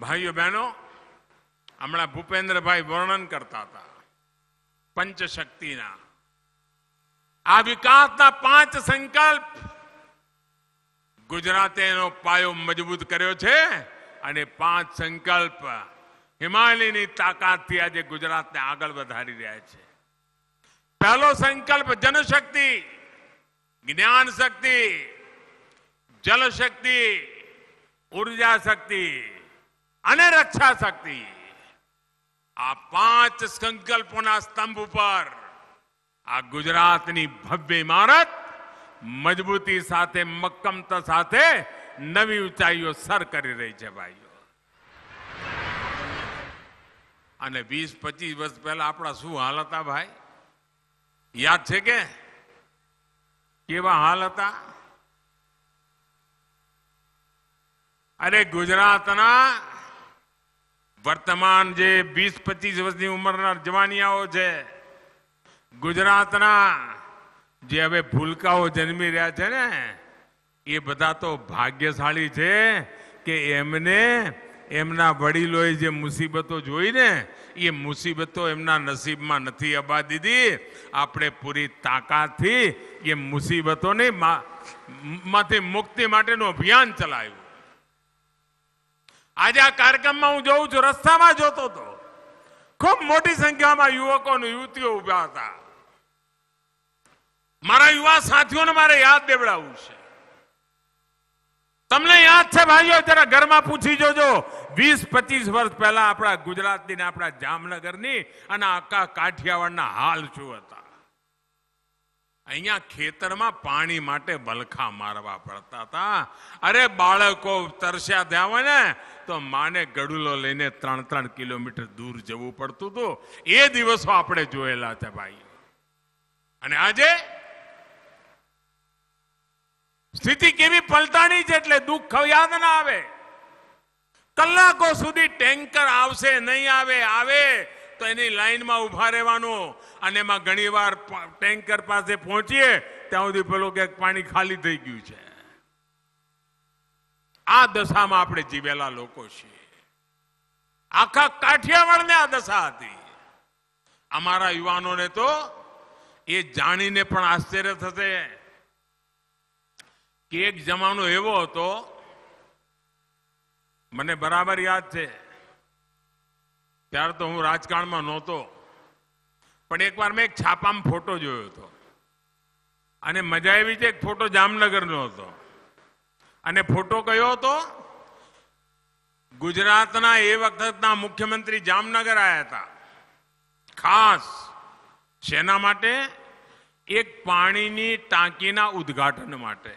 ભાઈઓ બહેનો હમણાં ભૂપેન્દ્રભાઈ વર્ણન કરતા હતા પંચશક્તિના આ વિકાસના પાંચ સંકલ્પ ગુજરાતે એનો પાયો મજબૂત કર્યો છે અને પાંચ સંકલ્પ હિમાલયની તાકાતથી આજે ગુજરાતને આગળ વધારી રહ્યા છે પહેલો સંકલ્પ જનશક્તિ જ્ઞાન શક્તિ જલશક્તિ ઉર્જા શક્તિ અને રક્ષા શક્તિ આ પાંચ સંકલ્પના સ્તંભો પર આ ગુજરાતની ભવ્ય ઇમારત મજબૂતી સાથે મક્કમતા સાથે નવી ઊંચાઈઓ સર કરી રહી છે ભાઈઓ અને 20-25 વર્ષ પહેલા આપણો શું હાલ હતા ભાઈ યાદ છે કે કેવા હાલ હતા અરે ગુજરાતના વર્તમાન જે વીસ પચીસ વર્ષની ઉંમરના જવાનિયાઓ છે ગુજરાતના જે હવે ભૂલકાઓ જન્મી રહ્યા છે ને એ બધા તો ભાગ્યશાળી છે કે એમને એમના વડીલોએ જે મુસીબતો જોઈને એ મુસીબતો એમના નસીબમાં નથી અબા દીધી આપણે પૂરી તાકાતથી એ મુસીબતોને માંથી મુક્તિ માટેનું અભિયાન ચલાવ્યું આજે આ કાર્યક્રમમાં હું જોઉં છું રસ્તામાં જોતો હતો ખૂબ મોટી સંખ્યામાં યુવકો અને યુવતીઓ ઉભા હતા મારા યુવા સાથીઓને મારે યાદ દેવડાવવું છે તમને યાદ છે ભાઈઓ જરા ઘરમાં પૂછી જોજો વીસ પચીસ વર્ષ પહેલા આપણા ગુજરાતની આપણા જામનગરની અને આખા કાઠિયાવાડના હાલ શું હતા અહીંયા ખેતરમાં પાણી માટે બલખા મારવા પડતા હતા અરે બાળકો તરસ્યા થયા હોય ને તો માને ગડુલો લઈને ત્રણ ત્રણ કિલોમીટર દૂર જવું પડતું હતું એ દિવસો આપણે જોયેલા હતા ભાઈ અને આજે સ્થિતિ કેવી પલટાણી છે એટલે દુઃખ યાદ ના આવે કલાકો સુધી ટેન્કર આવશે નહીં આવે આવે તો એની લાઈનમાં ઉભા રહેવાનું અને એમાં ઘણીવાર ટેન્કર પાસે પહોંચીએ ત્યાં સુધી પેલો કે પાણી ખાલી થઈ ગયું છે આ દશામાં આપણે જીવેલા લોકો છીએ આખા કાઠિયાવાડને આ દશા હતી અમારા યુવાનોને તો એ જાણીને પણ આશ્ચર્ય થશે કે એક જમાનો એવો હતો મને બરાબર યાદ છે ત્યારે તો હું રાજકારણમાં નહોતો પણ એકવાર મેં એક છાપામાં ફોટો જોયો હતો અને મજા એવી છે એક ફોટો જામનગરનો હતો અને ફોટો કયો હતો ગુજરાતના એ વખતના મુખ્યમંત્રી જામનગર આવ્યા હતા ખાસ શેના માટે એક પાણીની ટાંકીના ઉદઘાટન માટે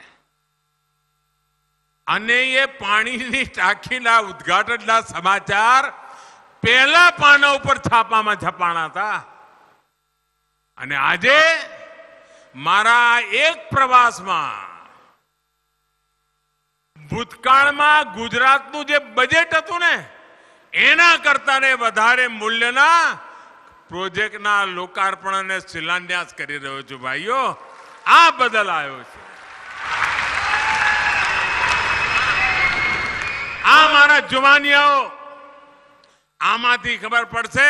અને એ પાણીની ટાંકીના ઉદઘાટનના સમાચાર પહેલા પાના ઉપર છાપામાં છપાણા હતા અને આજે મારા એક પ્રવાસમાં ભૂતકાળમાં ગુજરાતનું જે બજેટ હતું ને એના કરતા ને વધારે મૂલ્યના પ્રોજેક્ટના લોકાર્પણ અને શિલાન્યાસ કરી રહ્યો છું ભાઈઓ આ બદલ આવ્યો છે આ મારા જુવાનીઓ આમાંથી ખબર પડશે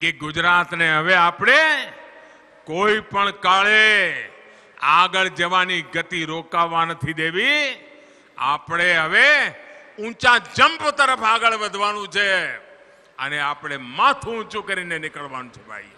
કે ગુજરાતને હવે આપણે કોઈ પણ કાળે આગળ જવાની ગતિ રોકાવા નથી દેવી આપણે હવે ઊંચા જમ્પ તરફ આગળ વધવાનું છે અને આપણે માથું ઊંચું કરીને નીકળવાનું છે ભાઈ